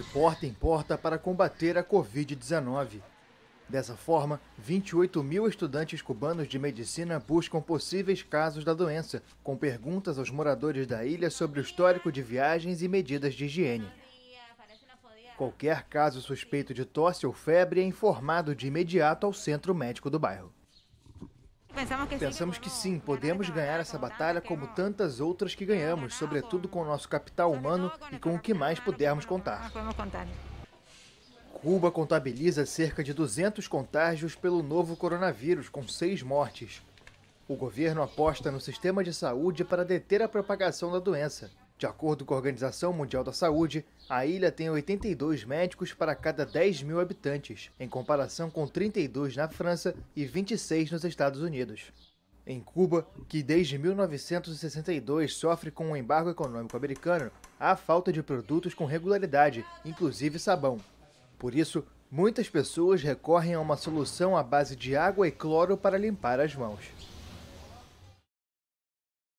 de porta em porta para combater a Covid-19. Dessa forma, 28 mil estudantes cubanos de medicina buscam possíveis casos da doença, com perguntas aos moradores da ilha sobre o histórico de viagens e medidas de higiene. Qualquer caso suspeito de tosse ou febre é informado de imediato ao centro médico do bairro que Pensamos que sim, podemos ganhar essa batalha como tantas outras que ganhamos, sobretudo com o nosso capital humano e com o que mais pudermos contar. Cuba contabiliza cerca de 200 contágios pelo novo coronavírus, com seis mortes. O governo aposta no sistema de saúde para deter a propagação da doença. De acordo com a Organização Mundial da Saúde, a ilha tem 82 médicos para cada 10 mil habitantes, em comparação com 32 na França e 26 nos Estados Unidos. Em Cuba, que desde 1962 sofre com o um embargo econômico americano, há falta de produtos com regularidade, inclusive sabão. Por isso, muitas pessoas recorrem a uma solução à base de água e cloro para limpar as mãos.